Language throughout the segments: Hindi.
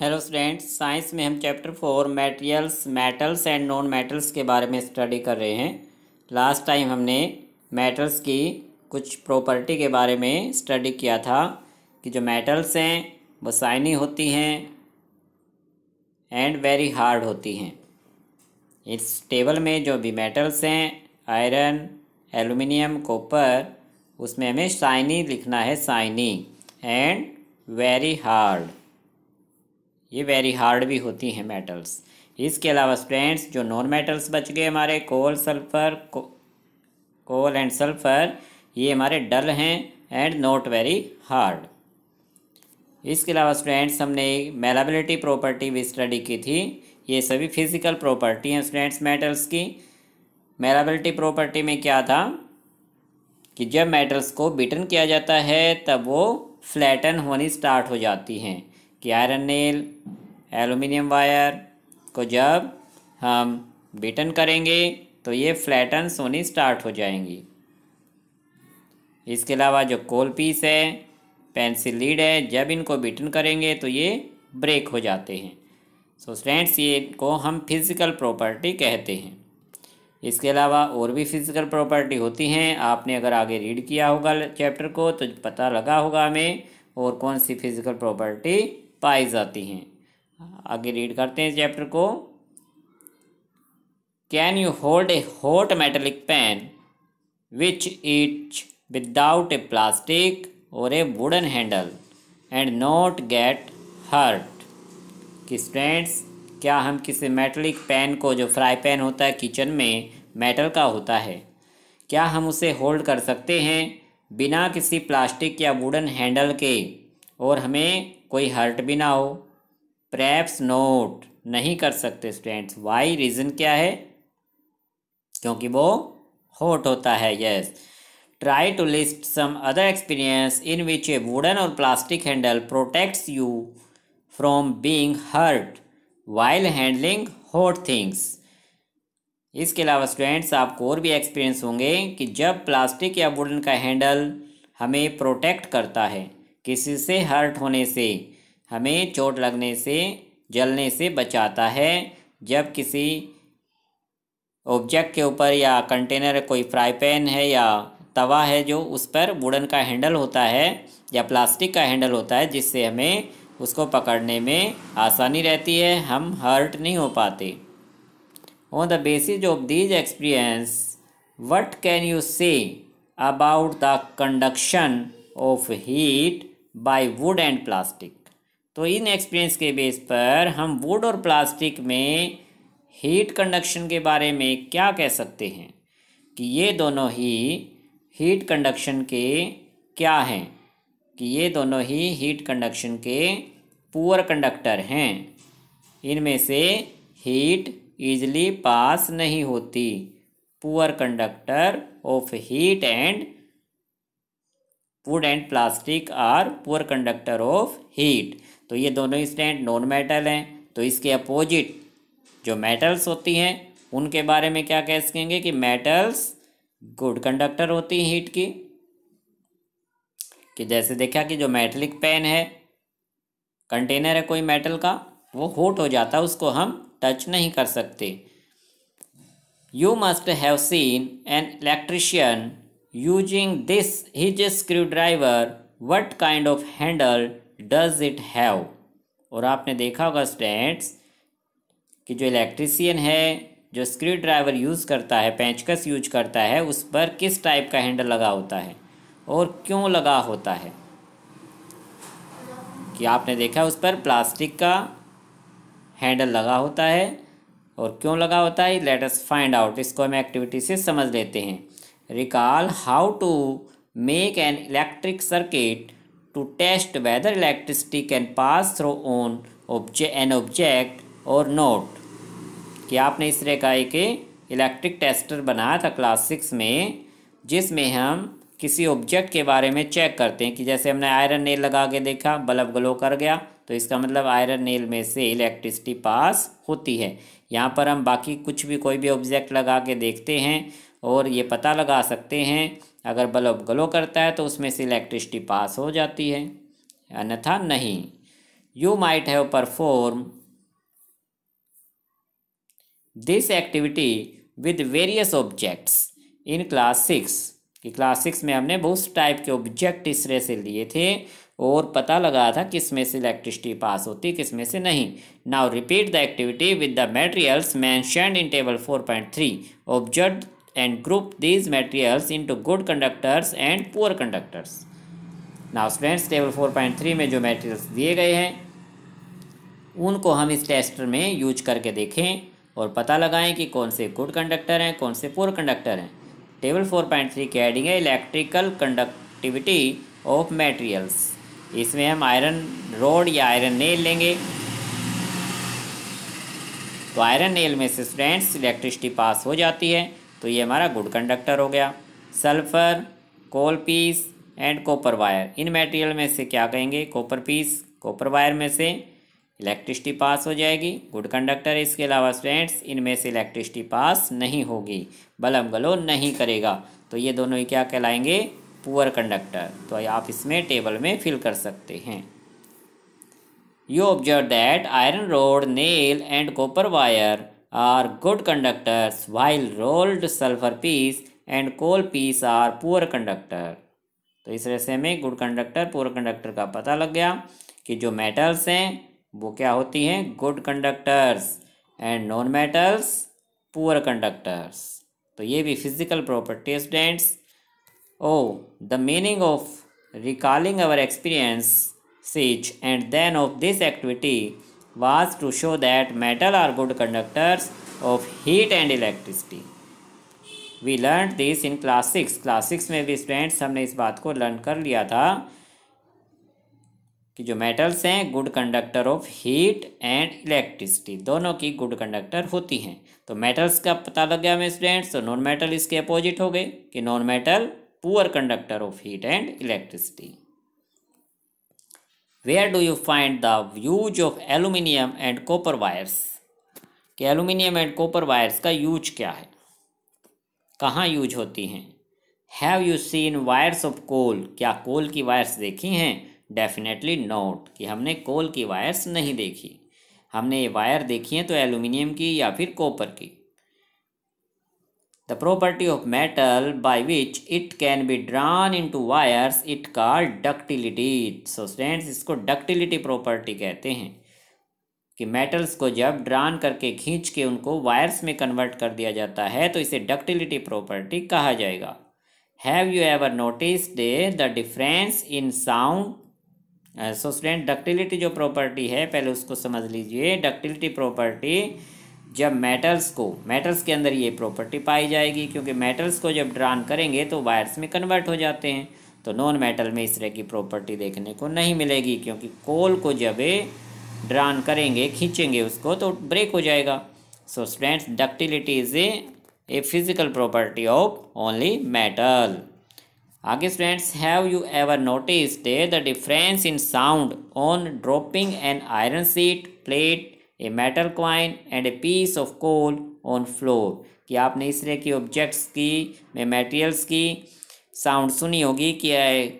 हेलो स्टूडेंट्स साइंस में हम chapter four materials metals and non metals के बारे में स्टडी कर रहे हैं लास्ट टाइम हमने मेटल्स की कुछ प्रॉपर्टी के बारे में स्टडी किया था कि जो मेटल्स हैं वो साइनी होती हैं एंड वेरी हार्ड होती हैं इस टेबल में जो भी मेटल्स हैं आयरन एलुमिनियम कॉपर उसमें हमें साइनी लिखना है साइनी एंड वेरी हार्ड ये वेरी हार्ड भी होती हैं मेटल्स इसके अलावा फ्रेंड्स जो नॉन मेटल्स बच गए हमारे coal sulphur coal and sulphur ये हमारे डल हैं एंड नॉट वेरी हार्ड इसके अलावा स्टूडेंट्स हमने मेलाबिलिटी प्रॉपर्टी भी स्टडी की थी ये सभी फिजिकल प्रॉपर्टी हैं स्टूडेंट्स मेटल्स की मेलाबिलिटी प्रॉपर्टी में क्या था कि जब मेटल्स को बिटन किया जाता है तब वो फ्लैटन होनी स्टार्ट हो जाती हैं कि आयरन नेल एलुमिनियम वायर को जब हम बिटन करेंगे तो ये फ्लैटन सोनी स्टार्ट हो जाएंगी इसके अलावा जो कोल पीस है पेंसिल लीड है जब इनको बिटन करेंगे तो ये ब्रेक हो जाते हैं सो so स्टूडेंट्स ये को हम फिज़िकल प्रॉपर्टी कहते हैं इसके अलावा और भी फिज़िकल प्रॉपर्टी होती हैं आपने अगर आगे रीड किया होगा चैप्टर को तो पता लगा होगा हमें और कौन सी फिज़िकल प्रॉपर्टी पाई जाती हैं आगे रीड करते हैं चैप्टर को can you hold a hot metallic pan which is without a plastic or a wooden handle and not get hurt कि स्टूडेंट्स क्या हम किसी मेटलिक पेन को जो फ्राई पैन होता है किचन में मेटल का होता है क्या हम उसे होल्ड कर सकते हैं बिना किसी प्लास्टिक या वुडन हैंडल के और हमें कोई हर्ट भी ना हो प्रेप्स नोट नहीं कर सकते स्टूडेंट्स वाई रीज़न क्या है क्योंकि वो होट होता है yes try to list some other experience in which a wooden or plastic handle protects you from being hurt while handling hot things इसके अलावा स्टूडेंट्स आपको और भी एक्सपीरियंस होंगे कि जब प्लास्टिक या वुडन का हैंडल हमें प्रोटेक्ट करता है किसी से हर्ट होने से हमें चोट लगने से जलने से बचाता है जब किसी ऑब्जेक्ट के ऊपर या कंटेनर कोई फ्राई पैन है या तवा है जो उस पर वुडन का हैंडल होता है या प्लास्टिक का हैंडल होता है जिससे हमें उसको पकड़ने में आसानी रहती है हम हर्ट नहीं हो पाते on the basis of these experience what can you say about the conduction of heat by wood and plastic तो इन एक्सपीरियंस के बेस पर हम वुड और प्लास्टिक में हीट कंडक्शन के बारे में क्या कह सकते हैं कि ये दोनों ही हीट कंडक्शन के क्या हैं कि ये दोनों ही हीट कंडक्शन के पुअर कंडक्टर हैं इनमें से हीट ईजली पास नहीं होती poor conductor of heat and wood and plastic are poor conductor of heat तो ये दोनों स्टैंड नॉन मेटल हैं तो इसके अपोजिट जो मेटल्स होती हैं उनके बारे में क्या कह सकेंगे कि मेटल्स गुड कंडक्टर होती हैं हीट की कि जैसे देखा कि जो मेटलिक पेन है कंटेनर है कोई मेटल का वो होट हो जाता है उसको हम टच नहीं कर सकते you must have seen an electrician Using this his screwdriver, what kind of handle does it have? और आपने देखा होगा स्टैंड्स कि जो इलेक्ट्रिसियन है जो स्क्रू ड्राइवर यूज़ करता है पेंचकस यूज करता है उस पर किस टाइप का हैंडल लगा होता है और क्यों लगा होता है कि आपने देखा उस पर प्लास्टिक का हैंडल लगा होता है और क्यों लगा होता है लेट अस फाइंड आउट इसको हम एक्टिविटी से समझ लेते हैं recall how to make an electric circuit to test whether electricity can pass through on object an object or not कि आपने इस तरह का एक इलेक्ट्रिक टेस्टर बनाया था क्लास सिक्स में जिसमें हम किसी ऑब्जेक्ट के बारे में चेक करते हैं कि जैसे हमने आयरन नेल लगा के देखा बल्ब ग्लो कर गया तो इसका मतलब आयरन नेल में से इलेक्ट्रिसिटी पास होती है यहाँ पर हम बाकी कुछ भी कोई भी ऑब्जेक्ट लगा के देखते हैं और ये पता लगा सकते हैं अगर बल्ब ग्लो करता है तो उसमें से इलेक्ट्रिसिटी पास हो जाती है अन्यथा नहीं you might have perform this activity with various objects in class six कि क्लास सिक्स में हमने बहुत टाइप के ऑब्जेक्ट इस तरह से लिए थे और पता लगा था किस में से इलेक्ट्रिसिटी पास होती किस में से नहीं now repeat the activity with the materials mention in table four point three observe and group these materials into good conductors and poor conductors. Now students table four point three में जो मेटेरियल्स दिए गए हैं उनको हम इस टेस्टर में यूज करके देखें और पता लगाएं कि कौन से गुड कंडक्टर हैं कौन से पोअर कंडक्टर हैं टेबल फोर पॉइंट थ्री की एडिंग है इलेक्ट्रिकल कंडक्टिविटी ऑफ मेटेरियल्स इसमें हम आयरन रोड या आयरन नेल लेंगे तो आयरन नेल में से स्टूडेंट्स इलेक्ट्रिसिटी पास हो जाती है तो ये हमारा गुड कंडक्टर हो गया sulphur coal piece and copper wire इन मटेरियल में से क्या कहेंगे कॉपर पीस कॉपर वायर में से इलेक्ट्रिसिटी पास हो जाएगी गुड कंडक्टर इसके अलावा स्टूडेंट्स इनमें से इलेक्ट्रिसिटी पास नहीं होगी बलम गलो नहीं करेगा तो ये दोनों ही क्या कहलाएंगे पुअर कंडक्टर तो आप इसमें टेबल में फिल कर सकते हैं you observe that iron rod nail and copper wire are good conductors while rolled sulfur peas and coal peas are poor conductor तो इस रेसे में गुड कंडक्टर पूर्व कंडक्टर का पता लग गया कि जो मेटल्स हैं वो क्या होती हैं good conductors and non metals poor conductors तो ये भी physical property students oh the meaning of recalling our experience such and then of this activity was to show that metal are good conductors of heat and electricity. We learn this in class six class six में भी स्टूडेंट्स हमने इस बात को लर्न कर लिया था कि जो मेटल्स हैं good conductor of heat and electricity दोनों की गुड कंडक्टर होती हैं तो मेटल्स का पता लग गया हमें स्टूडेंट्स तो नॉन मेटल इसके अपोजिट हो गए कि non metal poor conductor of heat and electricity where do you find the use of aluminium and copper wires कि एलुमिनियम एंड कॉपर वायर्स का यूज क्या है कहाँ यूज होती हैं have you seen wires of coal क्या कोल की वायर्स देखी हैं डेफिनेटली नोट कि हमने कोल की वायर्स नहीं देखी हमने ये वायर देखी हैं तो एलुमिनियम की या फिर कॉपर की the property of metal by which it can be drawn into wires it called ductility so friends इसको ductility property कहते हैं कि मेटल्स को जब ड्रान करके खींच के उनको वायर्स में कन्वर्ट कर दिया जाता है तो इसे डक्टिलिटी प्रॉपर्टी कहा जाएगा have you ever noticed the difference in sound so student ductility जो प्रॉपर्टी है पहले उसको समझ लीजिए डक्टिलिटी प्रॉपर्टी जब मेटल्स को मेटल्स के अंदर ये प्रॉपर्टी पाई जाएगी क्योंकि मेटल्स को जब ड्रान करेंगे तो वायर्स में कन्वर्ट हो जाते हैं तो नॉन मेटल में इस तरह की प्रॉपर्टी देखने को नहीं मिलेगी क्योंकि कोल को जब ड्रान करेंगे खींचेंगे उसको तो ब्रेक हो जाएगा so students ductility is a a physical property of only metal आगे students have you ever notice the difference in sound on dropping an iron sheet plate a metal coin and a piece of coal on floor कि आपने इस तरह की ऑब्जेक्ट्स की मेटेरियल्स की साउंड सुनी होगी कि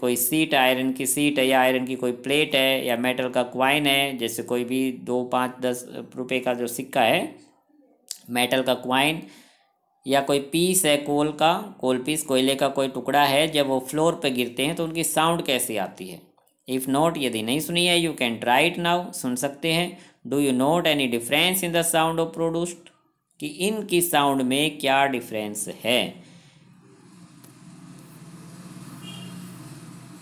कोई सीट आयरन की सीट है या आयरन की कोई प्लेट है या मेटल का क्वाइन है जैसे कोई भी दो पाँच दस रुपए का जो सिक्का है मेटल का क्वाइन या कोई पीस है कोल का कोल पीस कोयले का कोई टुकड़ा है जब वो फ्लोर पर गिरते हैं तो उनकी साउंड कैसी आती है इफ़ नॉट यदि नहीं सुनी है you can try it now सुन सकते हैं do you note any difference in the sound of produced कि इनकी साउंड में क्या डिफरेंस है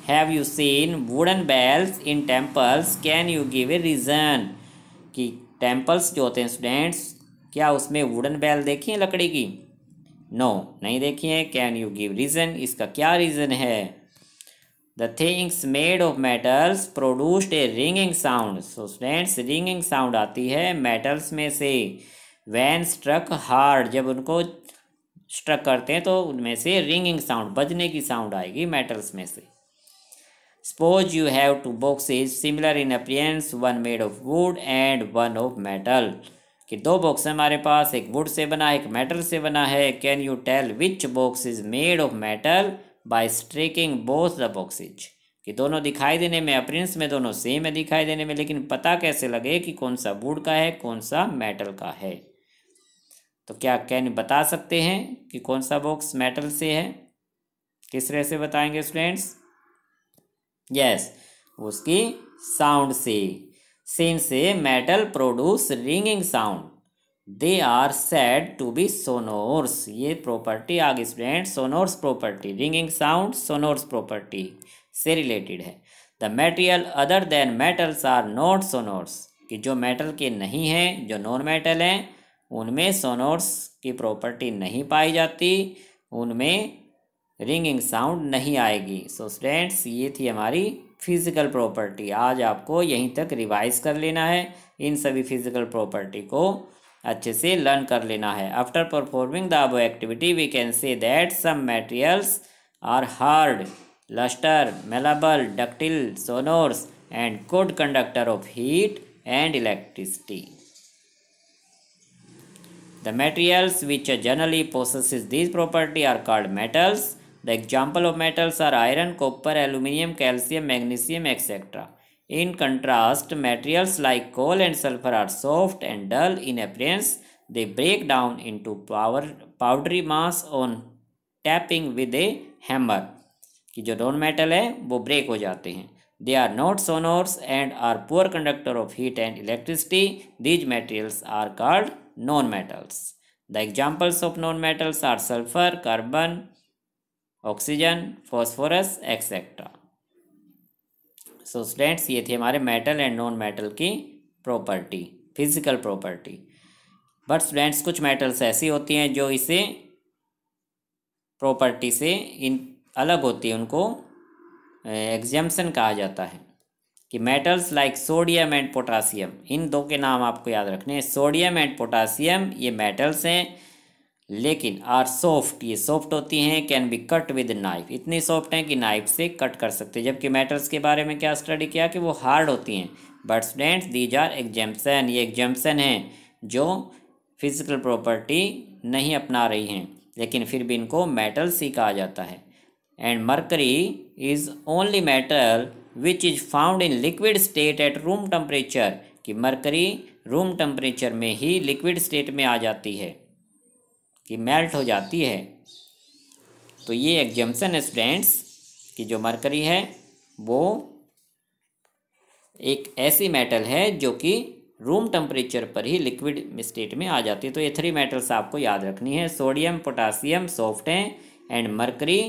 have you seen wooden bells in temples can you give a reason कि टेम्पल्स जो होते हैं स्टूडेंट्स क्या उसमें वुडन बैल देखी है लकड़ी की नो no, नहीं देखी है कैन यू गिव रीज़न इसका क्या रीज़न है the things made of metals produced a ringing sound so friends ringing sound आती है metals में से when struck hard जब उनको स्ट्रक करते हैं तो उनमें से रिंगिंग साउंड बजने की साउंड आएगी मेटल्स में से suppose you have two is similar in appearance one made of wood and one of metal कि दो बॉक्स हमारे पास एक वुड से बना है एक मेटल से बना है can you tell which box is made of metal by striking both the boxes कि दोनों दिखाई देने में अप्रिंस में दोनों सेम है दिखाई देने में लेकिन पता कैसे लगे कि कौन सा वुड का है कौन सा मेटल का है तो क्या कैन बता सकते हैं कि कौन सा बॉक्स मेटल से है किस तरह से बताएंगे स्टूडेंट्स यस उसकी साउंड से सेम से metal produce ringing sound they are said to be sonorous ये प्रॉपर्टी आगे student sonorous property ringing sound sonorous property से रिलेटेड है the material other than metals are not sonorous कि जो मेटल के नहीं हैं जो नॉन मेटल हैं उनमें सोनोर्स की प्रॉपर्टी नहीं पाई जाती उनमें रिंगिंग साउंड नहीं आएगी सो so स्टूडेंट्स ये थी हमारी फिज़िकल प्रॉपर्टी आज आपको यहीं तक रिवाइज कर लेना है इन सभी फिज़िकल प्रॉपर्टी को अच्छे से लर्न कर लेना है after performing the above activity we can say that some materials are hard lustre malleable ductile sonorous and good conductor of heat and electricity the materials which generally possess these property are called metals the example of metals are iron copper aluminium calcium magnesium etcetera In contrast, materials like coal and sulfur are soft and dull in appearance. They break down into power, powdery mass on tapping with a hammer कि जो डॉन मेटल है वो ब्रेक हो जाते हैं they are not sonorous and are poor conductor of heat and electricity these materials are called non metals the examples of non metals are sulphur carbon oxygen phosphorus etcetera so students ये थी हमारे मेटल एंड नॉन मेटल की property physical property but students कुछ मेटल्स ऐसी होती हैं जो इसे प्रॉपर्टी से इन अलग होती है उनको एग्जाम्सन कहा जाता है कि metals like sodium and potassium इन दो के नाम आपको याद रखने हैं सोडियम एंड पोटासियम ये मेटल्स हैं लेकिन आर सॉफ्ट ये सॉफ्ट होती हैं can be cut with knife इतनी सॉफ्ट हैं कि नाइफ से कट कर सकते हैं जबकि मेटल्स के बारे में क्या स्टडी किया कि वो हार्ड होती हैं but students these are exceptions ये एग्जाम्सन हैं जो फिजिकल प्रॉपर्टी नहीं अपना रही हैं लेकिन फिर भी इनको मेटल्स ही कहा जाता है and mercury is only metal which is found in liquid state at room temperature कि मरकरी रूम टेम्परेचर में ही लिक्विड स्टेट में आ जाती है कि मेल्ट हो जाती है तो ये एग्जम्सन है स्टूडेंट्स कि जो मरकरी है वो एक ऐसी मेटल है जो कि रूम टेम्परेचर पर ही लिक्विड स्टेट में आ जाती है तो ये थ्री मेटल्स आपको याद रखनी है सोडियम पोटासियम सॉफ्ट है एंड मरकरी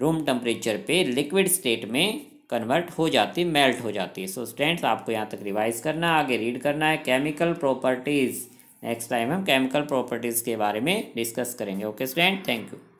रूम टेम्परेचर पे लिक्विड स्टेट में कन्वर्ट हो जाती मेल्ट हो जाती है सो स्टूडेंट्स आपको यहाँ तक रिवाइज करना आगे रीड करना है केमिकल प्रॉपर्टीज़ नेक्स्ट टाइम हम केमिकल प्रॉपर्टीज़ के बारे में डिस्कस करेंगे ओके स्टूडेंट थैंक यू